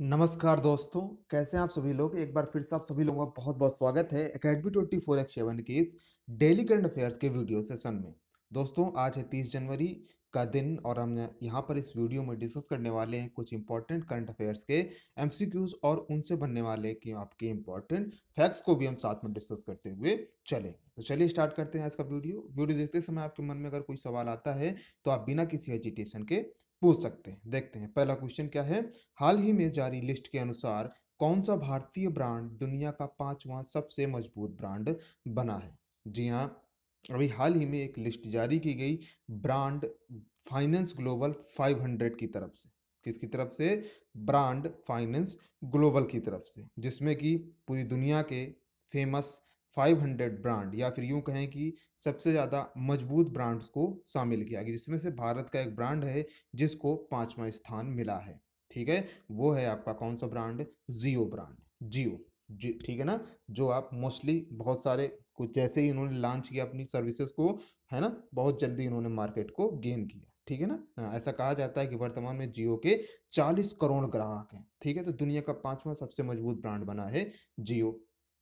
नमस्कार दोस्तों कैसे हैं आप सभी लोग एक बार फिर से आप सभी लोगों का बहुत बहुत स्वागत है academy twenty four x seven के इस डेली करंट अफेयर्स के वीडियो सेशन में दोस्तों आज है तीस जनवरी का दिन और हम यहाँ पर इस वीडियो में डिस्कस करने वाले हैं कुछ इंपॉर्टेंट करंट अफेयर्स के एम और उनसे बनने वाले कि आपके इंपॉर्टेंट फैक्ट्स को भी हम साथ में डिस्कस करते हुए चले तो चलिए स्टार्ट करते हैं आज का वीडियो वीडियो देखते समय आपके मन में अगर कोई सवाल आता है तो आप बिना किसी एजिटेशन के पूछ सकते हैं देखते हैं पहला क्वेश्चन क्या है हाल ही में जारी लिस्ट के अनुसार कौन सा भारतीय ब्रांड दुनिया का पांचवा सबसे मजबूत ब्रांड बना है जी हाँ अभी हाल ही में एक लिस्ट जारी की गई ब्रांड फाइनेंस ग्लोबल 500 की तरफ से किसकी तरफ से ब्रांड फाइनेंस ग्लोबल की तरफ से जिसमें कि पूरी दुनिया के फेमस 500 ब्रांड या फिर यूं कहें कि सबसे ज़्यादा मजबूत ब्रांड्स को शामिल किया गया जिसमें से भारत का एक ब्रांड है जिसको पाँचवा स्थान मिला है ठीक है वो है आपका कौन सा ब्रांड जियो ब्रांड जियो ठीक है ना जो आप मोस्टली बहुत सारे कुछ जैसे ही इन्होंने लॉन्च किया अपनी सर्विसेज को है ना बहुत जल्दी इन्होंने मार्केट को गेन किया ठीक है ना ऐसा कहा जाता है कि वर्तमान में जियो के 40 करोड़ ग्राहक हैं ठीक है तो दुनिया का पांचवा सबसे मजबूत ब्रांड बना है जियो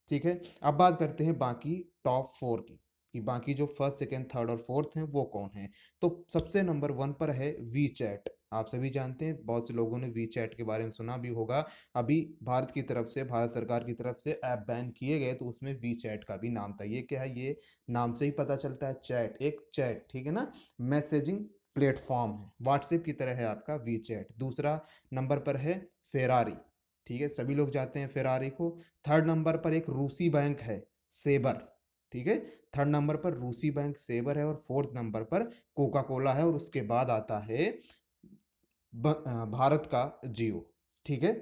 ठीक है अब बात करते हैं बाकी टॉप फोर की कि बाकी जो फर्स्ट सेकेंड थर्ड और फोर्थ हैं वो कौन हैं तो सबसे नंबर वन पर है वी चैट आप सभी जानते हैं बहुत से लोगों ने वी चैट के बारे में सुना भी होगा अभी भारत की तरफ से भारत सरकार की तरफ से ऐप बैन किए गए तो उसमें वी चैट का भी नाम था ये क्या है ये नाम से ही पता चलता है चैट एक चैट ठीक है ना मैसेजिंग प्लेटफॉर्म है व्हाट्सएप की तरह है आपका वी चैट दूसरा नंबर पर है फेरारी ठीक है सभी लोग जाते हैं फेरारी को थर्ड नंबर पर एक रूसी बैंक है सेबर ठीक है थर्ड नंबर पर रूसी बैंक सेबर है और फोर्थ नंबर पर कोका कोला है और उसके बाद आता है भारत का जियो ठीक है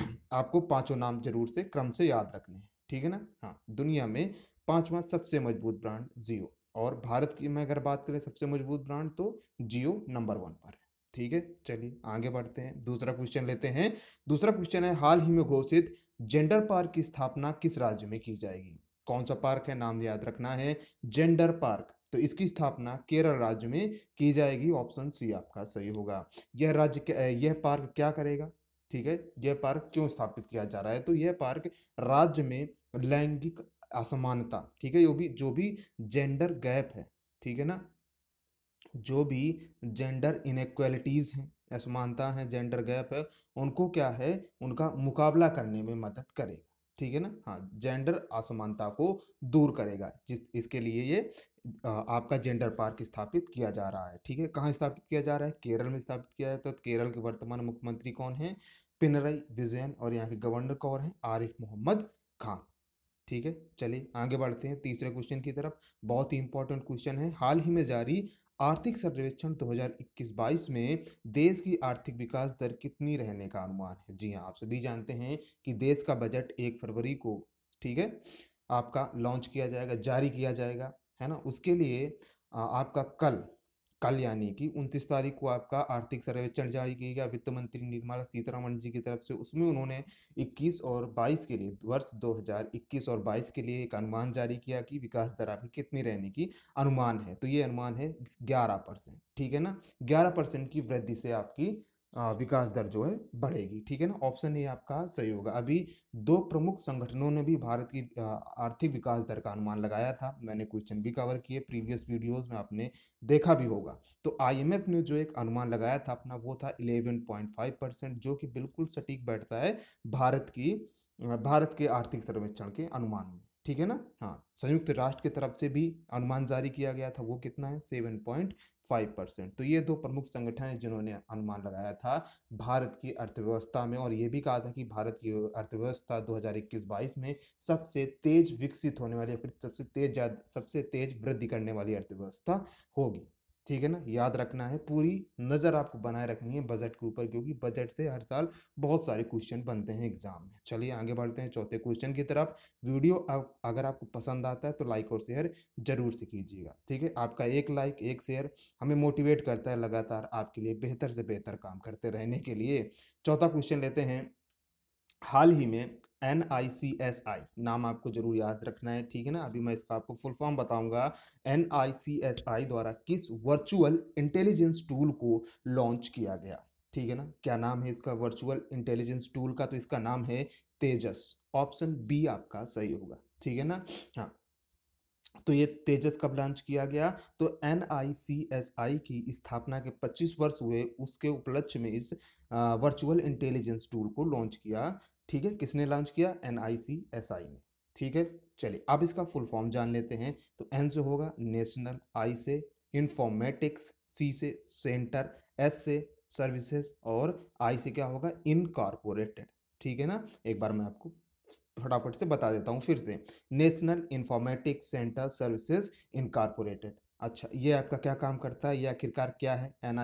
आपको पांचों नाम जरूर से क्रम से याद रखने हैं ठीक है ना हाँ दुनिया में पांचवा सबसे मजबूत ब्रांड जियो और भारत की मैं अगर बात करें सबसे मजबूत ब्रांड तो जियो नंबर वन पर है ठीक है चलिए आगे बढ़ते हैं दूसरा क्वेश्चन लेते हैं दूसरा क्वेश्चन है हाल ही में घोषित जेंडर पार्क की स्थापना किस राज्य में की जाएगी कौन सा पार्क है नाम याद रखना है जेंडर पार्क तो इसकी स्थापना केरल राज्य में की जाएगी ऑप्शन सी आपका सही होगा यह राज्य यह पार्क क्या करेगा ठीक है यह पार्क क्यों स्थापित किया जा रहा है तो यह पार्क राज्य में लैंगिक असमानता ठीक है जो भी जो भी जेंडर गैप है ठीक है ना जो भी जेंडर इनक्वलिटीज़ हैं असमानता है जेंडर गैप है उनको क्या है उनका मुकाबला करने में मदद करेगा ठीक है ना हाँ जेंडर असमानता को दूर करेगा जिस इसके लिए ये आपका जेंडर पार्क स्थापित किया जा रहा है ठीक है कहाँ स्थापित किया जा रहा है केरल में स्थापित किया जाता है तो केरल के वर्तमान मुख्यमंत्री कौन है पिनरई विजयन और यहाँ के गवर्नर कौन है आरिफ मोहम्मद खान ठीक है चलिए आगे बढ़ते हैं तीसरे क्वेश्चन की तरफ बहुत ही इंपॉर्टेंट क्वेश्चन है हाल ही में जारी आर्थिक सर्वेक्षण 2021-22 में देश की आर्थिक विकास दर कितनी रहने का अनुमान है जी हाँ आप सभी जानते हैं कि देश का बजट एक फरवरी को ठीक है आपका लॉन्च किया जाएगा जारी किया जाएगा है ना उसके लिए आपका कल कल यानी कि उनतीस तारीख को आपका आर्थिक सर्वेक्षण जारी किया गया वित्त मंत्री निर्मला सीतारमण जी की तरफ से उसमें उन्होंने 21 और 22 के लिए वर्ष 2021 और 22 के लिए एक अनुमान जारी किया कि विकास दर आपकी कितनी रहने की अनुमान है तो ये अनुमान है ग्यारह परसेंट ठीक है ना ग्यारह परसेंट की वृद्धि से आपकी विकास दर जो है बढ़ेगी ठीक है ना ऑप्शन ए आपका सही होगा अभी दो प्रमुख संगठनों ने भी भारत की आर्थिक विकास दर का अनुमान लगाया था मैंने क्वेश्चन भी कवर किए प्रीवियस वीडियोस में आपने देखा भी होगा तो आईएमएफ ने जो एक अनुमान लगाया था अपना वो था 11.5 परसेंट जो कि बिल्कुल सटीक बैठता है भारत की भारत के आर्थिक सर्वेक्षण के अनुमान में ठीक है ना हाँ संयुक्त राष्ट्र की तरफ से भी अनुमान जारी किया गया था वो कितना है सेवन पॉइंट फाइव परसेंट तो ये दो प्रमुख संगठन है जिन्होंने अनुमान लगाया था भारत की अर्थव्यवस्था में और ये भी कहा था कि भारत की अर्थव्यवस्था 2021-22 में सबसे तेज विकसित होने वाली या फिर सबसे तेज सबसे तेज वृद्धि करने वाली अर्थव्यवस्था होगी ठीक है ना याद रखना है पूरी नज़र आपको बनाए रखनी है बजट के ऊपर क्योंकि बजट से हर साल बहुत सारे क्वेश्चन बनते हैं एग्जाम में चलिए आगे बढ़ते हैं चौथे क्वेश्चन की तरफ वीडियो अगर आपको पसंद आता है तो लाइक और शेयर जरूर से कीजिएगा ठीक है आपका एक लाइक एक शेयर हमें मोटिवेट करता है लगातार आपके लिए बेहतर से बेहतर काम करते रहने के लिए चौथा क्वेश्चन लेते हैं हाल ही में एन आई सी एस आई नाम आपको जरूर याद रखना है ठीक है ना अभी मैं इसका आपको फुल फॉर्म बताऊंगा N I C S I द्वारा किस वर्चुअल इंटेलिजेंस टूल को लॉन्च किया गया ठीक है ना क्या नाम है इसका वर्चुअल इंटेलिजेंस टूल का तो इसका नाम है तेजस ऑप्शन बी आपका सही होगा ठीक है ना हाँ तो ये तेजस कब लॉन्च किया गया तो एन की स्थापना के 25 वर्ष हुए उसके उपलक्ष्य में इस वर्चुअल इंटेलिजेंस टूल को लॉन्च किया ठीक है किसने लॉन्च किया एन ने ठीक है चलिए अब इसका फुल फॉर्म जान लेते हैं तो एन से होगा नेशनल आई से इंफॉर्मेटिक्स सी से सेंटर एस से सर्विसेज और आई से क्या होगा इनकॉर्पोरेटेड ठीक है ना एक बार मैं आपको फटाफट से बता देता हूँ फिर से national informatics centre services incorporated अच्छा ये आपका क्या काम करता है ये आखिरकार क्या है एन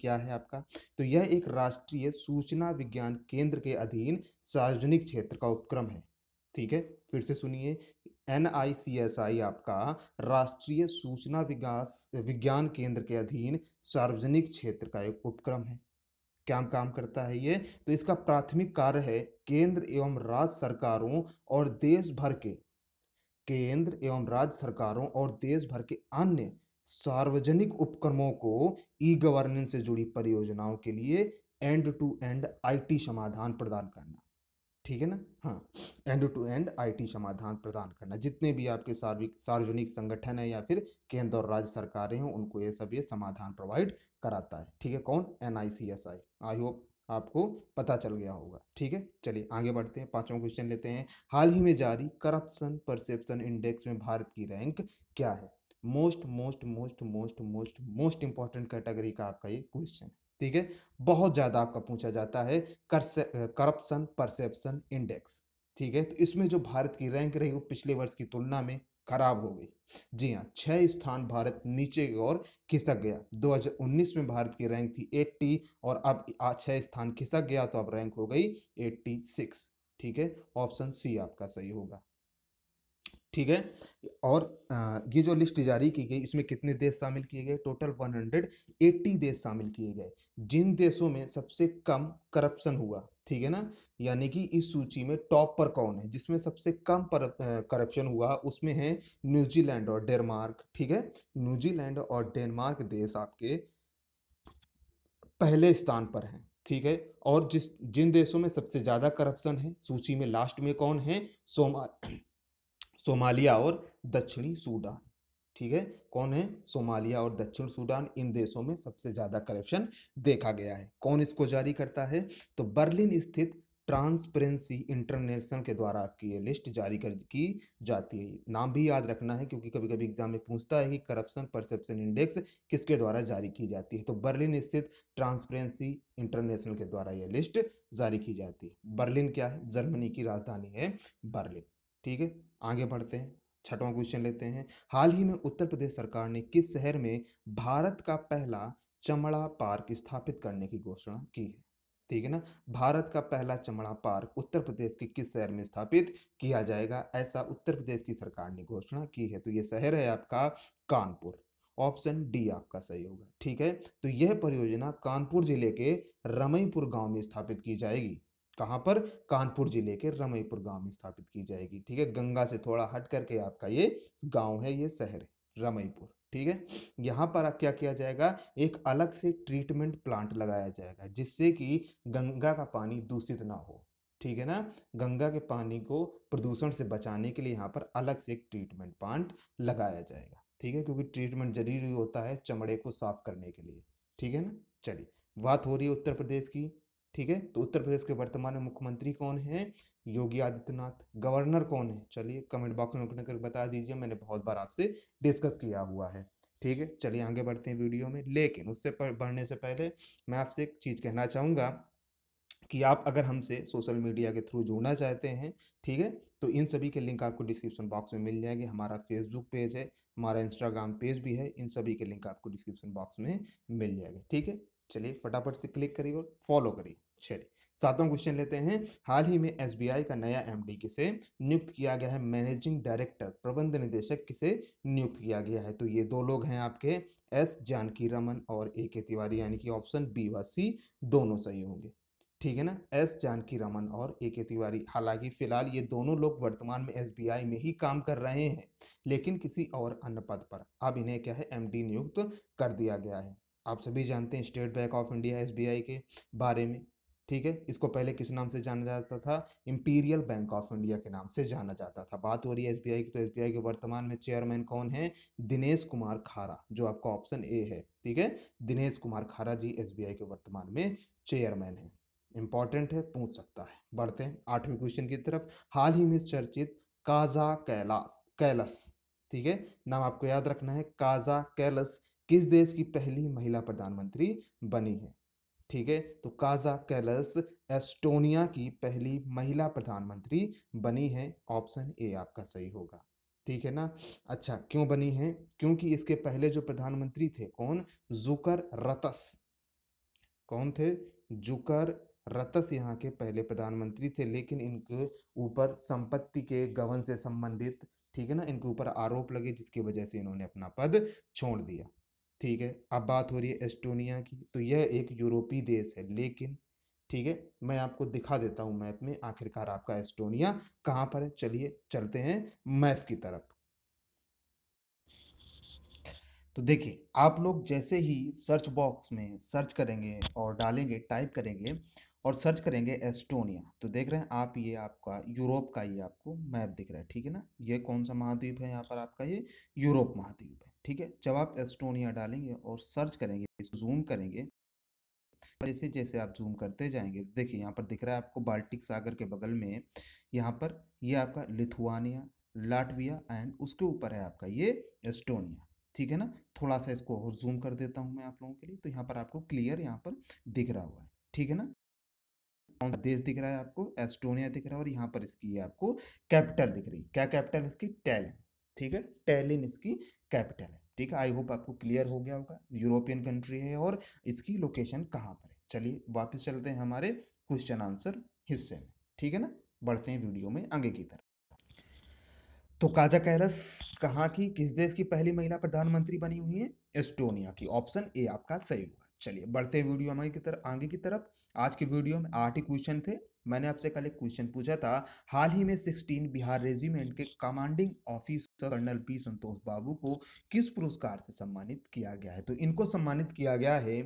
क्या है आपका तो यह एक राष्ट्रीय सूचना विज्ञान केंद्र के अधीन सार्वजनिक क्षेत्र का उपक्रम है ठीक है फिर से सुनिए एन आपका राष्ट्रीय सूचना विकास विज्ञान केंद्र के अधीन सार्वजनिक क्षेत्र का एक उपक्रम है क्या काम करता है ये तो इसका प्राथमिक कार्य है केंद्र एवं राज्य सरकारों और देश भर के केंद्र एवं राज्य सरकारों और देश भर के अन्य सार्वजनिक उपक्रमों को ई गवर्नेंस से जुड़ी परियोजनाओं के लिए एंड टू एंड आईटी समाधान प्रदान करना ठीक है ना हाँ एंड टू एंड आईटी समाधान प्रदान करना जितने भी आपके सार्विक सार्वजनिक संगठन है या फिर केंद्र और राज्य सरकारें हैं उनको ये सब ये समाधान प्रोवाइड कराता है ठीक है कौन N I C S I I hope आपको पता चल गया होगा ठीक है चलिए आगे बढ़ते हैं पांचवा क्वेश्चन लेते हैं हाल ही में जारी करप्शन परसेप्शन इंडेक्स में भारत की रैंक क्या है most most most most most most important category का आपका ये क्वेश्चन ठीक है बहुत ज़्यादा आपका पूछा जाता है करप्शन परसेप्शन इंडेक्स ठीक है तो इसमें जो भारत की रैंक रही वो पिछले वर्ष की तुलना में खराब हो गई जी हाँ छह स्थान भारत नीचे की ओर खिसक गया 2019 में भारत की रैंक थी 80 और अब छह स्थान खिसक गया तो अब रैंक हो गई 86 ठीक है ऑप्शन सी आपका सही होगा ठीक है और ये जो लिस्ट जारी की गई इसमें कितने देश शामिल किए गए टोटल 180 देश शामिल किए गए जिन देशों में सबसे कम करप्शन हुआ ठीक है ना यानी कि इस सूची में टॉप पर कौन है जिसमें सबसे कम करप्शन हुआ उसमें है न्यूजीलैंड और डेनमार्क ठीक है न्यूजीलैंड और डेनमार्क देश आपके पहले स्थान पर हैं ठीक है और जिस जिन देशों में सबसे ज़्यादा करप्शन है सूची में लास्ट में कौन है सोमाल सोमालिया और दक्षिणी सूडान ठीक है कौन है सोमालिया और दक्षिण सूडान इन देशों में सबसे ज़्यादा करप्शन देखा गया है कौन इसको जारी करता है तो बर्लिन स्थित ट्रांसपेरेंसी इंटरनेशनल के द्वारा आपकी ये लिस्ट जारी कर की जाती है नाम भी याद रखना है क्योंकि कभी कभी एग्जाम में पूछता है कि करप्शन परसेप्शन इंडेक्स किसके द्वारा जारी की जाती है तो बर्लिन स्थित ट्रांसपेरेंसी इंटरनेशनल के द्वारा ये लिस्ट जारी की जाती है बर्लिन क्या है जर्मनी की राजधानी है बर्लिन ठीक है आगे बढ़ते हैं छठवां क्वेश्चन लेते हैं हाल ही में उत्तर प्रदेश सरकार ने किस शहर में भारत का पहला चमड़ा पार्क स्थापित करने की घोषणा की है ठीक है ना भारत का पहला चमड़ा पार्क उत्तर प्रदेश के किस शहर में स्थापित किया जाएगा ऐसा उत्तर प्रदेश की सरकार ने घोषणा की है तो यह शहर है आपका कानपुर ऑप्शन डी आपका सही होगा ठीक है तो यह परियोजना कानपुर जिले के रमईपुर गांव में स्थापित की जाएगी कहाँ पर कानपुर जिले के रमईपुर गांव में स्थापित की जाएगी ठीक है गंगा से थोड़ा हट करके आपका ये गांव है ये शहर है रमईपुर ठीक है यहाँ पर क्या किया जाएगा एक अलग से ट्रीटमेंट प्लांट लगाया जाएगा जिससे कि गंगा का पानी दूषित ना हो ठीक है ना गंगा के पानी को प्रदूषण से बचाने के लिए यहाँ पर अलग से एक ट्रीटमेंट प्लांट लगाया जाएगा ठीक है क्योंकि ट्रीटमेंट जरूरी होता है चमड़े को साफ करने के लिए ठीक है ना चलिए बात हो रही है उत्तर प्रदेश की ठीक है तो उत्तर प्रदेश के वर्तमान मुख्यमंत्री कौन हैं योगी आदित्यनाथ गवर्नर कौन है चलिए कमेंट बॉक्स में लिख बता दीजिए मैंने बहुत बार आपसे डिस्कस किया हुआ है ठीक है चलिए आगे बढ़ते हैं वीडियो में लेकिन उससे पर बढ़ने से पहले मैं आपसे एक चीज़ कहना चाहूँगा कि आप अगर हमसे सोशल मीडिया के थ्रू जुड़ना चाहते हैं ठीक है तो इन सभी के लिंक आपको डिस्क्रिप्शन बॉक्स में मिल जाएंगे हमारा फेसबुक पेज है हमारा इंस्टाग्राम पेज भी है इन सभी के लिंक आपको डिस्क्रिप्शन बॉक्स में मिल जाएंगे ठीक है चलिए फटाफट से क्लिक करिए और फॉलो करिए चलिए सातवां क्वेश्चन लेते हैं हाल ही में एसबीआई का नया एमडी किसे नियुक्त किया गया है मैनेजिंग डायरेक्टर प्रबंध निदेशक किसे नियुक्त किया गया है तो ये दो लोग हैं आपके एस जानकी रमन और ए के तिवारी यानी कि ऑप्शन बी व सी दोनों सही होंगे ठीक है ना एस जानकी रमन और ए के तिवारी हालांकि फिलहाल ये दोनों लोग वर्तमान में एसबीआई में ही काम कर रहे हैं लेकिन किसी और अन्य पद पर अब इन्हें क्या है एमडी नियुक्त कर दिया गया है आप सभी जानते हैं State Bank of India S के बारे में ठीक है इसको पहले किस नाम से जाना जाता था इम्पीरियल बैंक ऑफ इंडिया के नाम से जाना जाता था बात हो रही है एसबीआई की तो एसबीआई के वर्तमान में चेयरमैन कौन है दिनेश कुमार खारा जो आपका ऑप्शन ए है ठीक है दिनेश कुमार खारा जी एसबीआई के वर्तमान में चेयरमैन है इंपॉर्टेंट है पूछ सकता है बढ़ते हैं आठवें क्वेश्चन की तरफ हाल ही में चर्चित काजा कैलाश कैलस ठीक है नाम आपको याद रखना है काजा कैलस किस देश की पहली महिला प्रधानमंत्री बनी है ठीक है तो काजा कैलस एस्टोनिया की पहली महिला प्रधानमंत्री बनी है ऑप्शन ए आपका सही होगा ठीक है ना अच्छा क्यों बनी है क्योंकि इसके पहले जो प्रधानमंत्री थे कौन जुकर रतस कौन थे जुकर रतस यहाँ के पहले प्रधानमंत्री थे लेकिन इनके ऊपर संपत्ति के गवन से संबंधित ठीक है ना इनके ऊपर आरोप लगे जिसकी वजह से इन्होंने अपना पद छोड़ दिया ठीक है अब बात हो रही है एस्टोनिया की तो यह एक यूरोपीय देश है लेकिन ठीक है मैं आपको दिखा देता हूं मैप में आखिरकार आपका एस्टोनिया कहाँ पर है चलिए चलते हैं मैप की तरफ तो देखिए आप लोग जैसे ही सर्च बॉक्स में सर्च करेंगे और डालेंगे टाइप करेंगे और सर्च करेंगे एस्टोनिया तो देख रहे हैं आप ये आपका यूरोप का ये आपको मैप दिख रहा है ठीक है ना ये कौन सा महाद्वीप है यहाँ पर आपका ये यूरोप महाद्वीप है ठीक है जब आप एस्टोनिया डालेंगे और सर्च करेंगे इसको जूम करेंगे जैसे जैसे आप जूम करते जाएंगे तो देखिए यहाँ पर दिख रहा है आपको बाल्टिक सागर के बगल में यहाँ पर ये आपका लिथुआनिया लाटविया एंड उसके ऊपर है आपका ये एस्टोनिया ठीक है ना थोड़ा सा इसको और जूम कर देता हूँ मैं आप लोगों के लिए तो यहाँ पर आपको क्लियर यहाँ पर दिख रहा हुआ है ठीक है ना कौन सा देश दिख रहा है आपको एस्टोनिया दिख रहा है और यहाँ पर इसकी आपको कैपिटल दिख रही है क्या कैपिटल इसकी टैलिन ठीक है टैलिन इसकी कैपिटल है ठीक है आई होप आपको क्लियर हो गया होगा यूरोपियन कंट्री है और इसकी लोकेशन कहाँ पर है चलिए वापस चलते हैं हमारे क्वेश्चन आंसर हिस्से में ठीक है ना बढ़ते हैं वीडियो में आगे की तरफ तो काजा कैलस कहाँ की किस देश की पहली महिला प्रधानमंत्री बनी हुई है एस्टोनिया की ऑप्शन ए आपका सही हुआ चलिए बढ़ते वीडियो हमारी की तरफ आगे की तरफ आज के वीडियो में आठ ही क्वेश्चन थे मैंने आपसे कल एक क्वेश्चन पूछा था हाल ही में सिक्सटीन बिहार रेजिमेंट के commanding officer colonel P Santosh Babu को किस पुरस्कार से सम्मानित किया गया है तो इनको सम्मानित किया गया है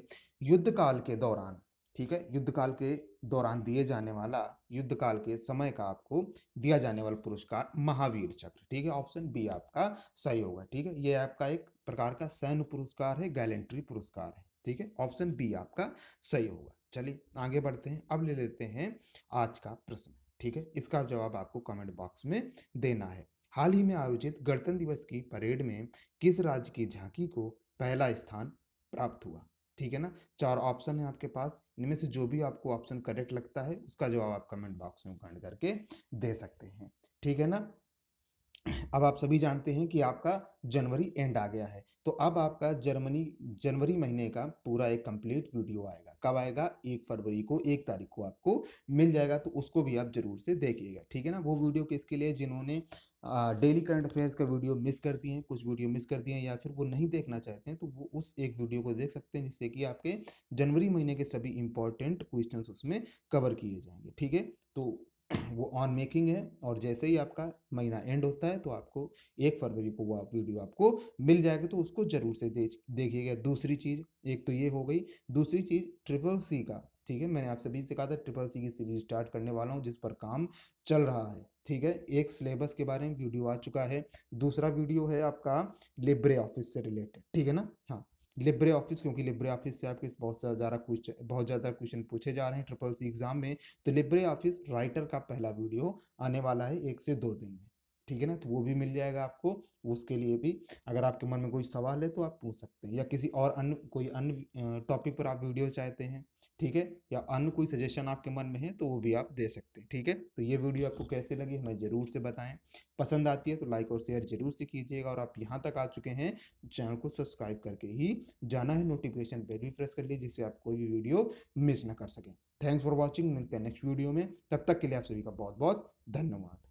युद्ध काल के दौरान ठीक है युद्ध काल के दौरान दिए जाने वाला युद्ध काल के समय का आपको दिया जाने वाला पुरस्कार महावीर चक्र ठीक है ऑप्शन बी आपका सही होगा ठीक है ये आपका एक प्रकार का सैन्य पुरस्कार है गैलेंट्री पुरस्कार है ठीक है ऑप्शन बी आपका सही होगा चलिए आगे बढ़ते हैं अब ले लेते हैं आज का प्रश्न ठीक है इसका जवाब आपको कमेंट बॉक्स में देना है हाल ही में आयोजित गणतंत्र दिवस की परेड में किस राज्य की झांकी को पहला स्थान प्राप्त हुआ ठीक है ना चार ऑप्शन है आपके पास इनमें से जो भी आपको ऑप्शन करेक्ट लगता है उसका जवाब आप कमेंट बॉक्स में कमेंट करके दे सकते हैं ठीक है ना अब आप सभी जानते हैं कि आपका जनवरी एंड आ गया है तो अब आपका जर्मनी जनवरी महीने का पूरा एक कंप्लीट वीडियो आएगा कब आएगा एक फरवरी को एक तारीख को आपको मिल जाएगा तो उसको भी आप जरूर से देखिएगा ठीक है ना वो वीडियो किसके लिए जिन्होंने डेली करंट अफेयर्स का वीडियो मिस कर दिए हैं कुछ वीडियो मिस कर दिए हैं या फिर वो नहीं देखना चाहते हैं तो वो उस एक वीडियो को देख सकते हैं जिससे कि आपके जनवरी महीने के सभी इंपॉर्टेंट क्वेश्चन उसमें कवर किए जाएंगे ठीक है तो वो ऑन मेकिंग है और जैसे ही आपका महीना एंड होता है तो आपको एक फरवरी को वो आप वीडियो आपको मिल जाएगा तो उसको जरूर से देखिएगा दूसरी चीज़ एक तो ये हो गई दूसरी चीज़ ट्रिपल सी का ठीक है मैंने आप सभी से कहा था ट्रिपल सी की सीरीज स्टार्ट करने वाला हूँ जिस पर काम चल रहा है ठीक है एक सिलेबस के बारे में वीडियो आ चुका है दूसरा वीडियो है आपका लिब्रे ऑफिस से रिलेटेड ठीक है ना हाँ लिब्रे ऑफिस क्योंकि लिब्रे ऑफिस से आपके बहुत ज़्यादा क्वेश्चन बहुत ज़्यादा क्वेश्चन पूछे जा रहे हैं ट्रिपल सी एग्ज़ाम में तो लिब्रे ऑफिस राइटर का पहला वीडियो आने वाला है एक से दो दिन में ठीक है ना तो वो भी मिल जाएगा आपको उसके लिए भी अगर आपके मन में कोई सवाल है तो आप पूछ सकते हैं या किसी और अन्य कोई अन्य टॉपिक पर आप वीडियो चाहते हैं ठीक है या अन्य कोई सजेशन आपके मन में है तो वो भी आप दे सकते हैं ठीक है तो ये वीडियो आपको कैसे लगी हमें ज़रूर से बताएं पसंद आती है तो लाइक और शेयर जरूर से कीजिएगा और आप यहाँ तक आ चुके हैं चैनल को सब्सक्राइब करके ही जाना है नोटिफिकेशन बेल भी प्रेस कर लीजिए जिससे आप कोई भी वीडियो मिस ना कर सकें थैंक्स फॉर वॉचिंग मिलते हैं नेक्स्ट वीडियो में तब तक के लिए आप सभी का बहुत बहुत धन्यवाद